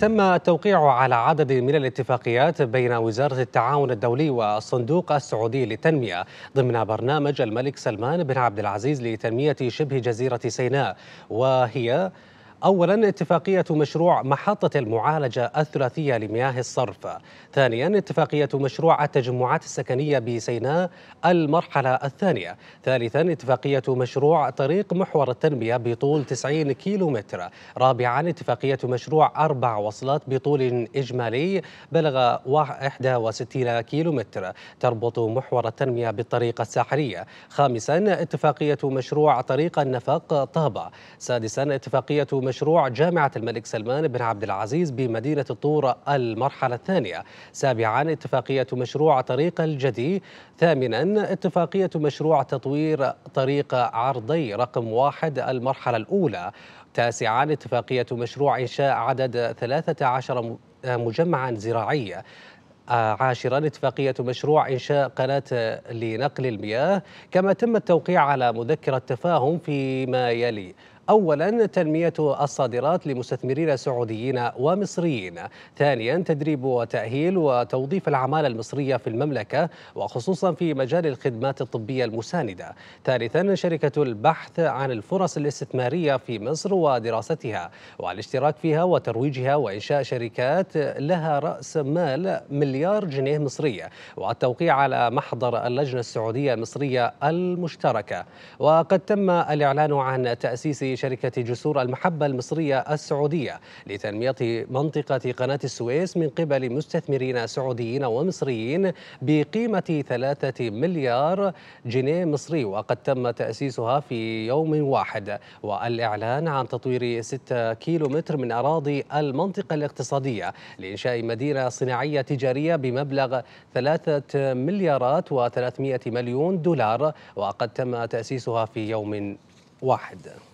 تم التوقيع على عدد من الاتفاقيات بين وزارة التعاون الدولي والصندوق السعودي للتنمية ضمن برنامج الملك سلمان بن عبد العزيز لتنمية شبه جزيرة سيناء وهي أولا اتفاقية مشروع محطة المعالجة الثلاثية لمياه الصرف ثانيا اتفاقية مشروع التجمعات السكنية بسيناء المرحلة الثانية ثالثا اتفاقية مشروع طريق محور التنمية بطول 90 كيلومتر رابعا اتفاقية مشروع أربع وصلات بطول إجمالي بلغ 61 كيلومتر تربط محور التنمية بالطريقة الساحلية خامسا اتفاقية مشروع طريق النفق طابة سادسا اتفاقية مشروع مشروع جامعة الملك سلمان بن عبد العزيز بمدينة الطور المرحلة الثانية سابعا اتفاقية مشروع طريق الجدي ثامنا اتفاقية مشروع تطوير طريق عرضي رقم واحد المرحلة الأولى تاسعا اتفاقية مشروع إنشاء عدد 13 مجمعا زراعيا آه، عاشرا اتفاقية مشروع إنشاء قناة لنقل المياه كما تم التوقيع على مذكرة تفاهم فيما يلي أولا تنمية الصادرات لمستثمرين سعوديين ومصريين ثانيا تدريب وتأهيل وتوظيف العمالة المصرية في المملكة وخصوصا في مجال الخدمات الطبية المساندة ثالثا شركة البحث عن الفرص الاستثمارية في مصر ودراستها والاشتراك فيها وترويجها وإنشاء شركات لها رأس مال مليار جنيه مصرية والتوقيع على محضر اللجنة السعودية المصرية المشتركة وقد تم الإعلان عن تأسيس شركة جسور المحبة المصرية السعودية لتنمية منطقة قناة السويس من قبل مستثمرين سعوديين ومصريين بقيمة ثلاثة مليار جنيه مصري وقد تم تأسيسها في يوم واحد والإعلان عن تطوير 6 متر من أراضي المنطقة الاقتصادية لإنشاء مدينة صناعية تجارية بمبلغ ثلاثة مليارات و300 مليون دولار وقد تم تأسيسها في يوم واحد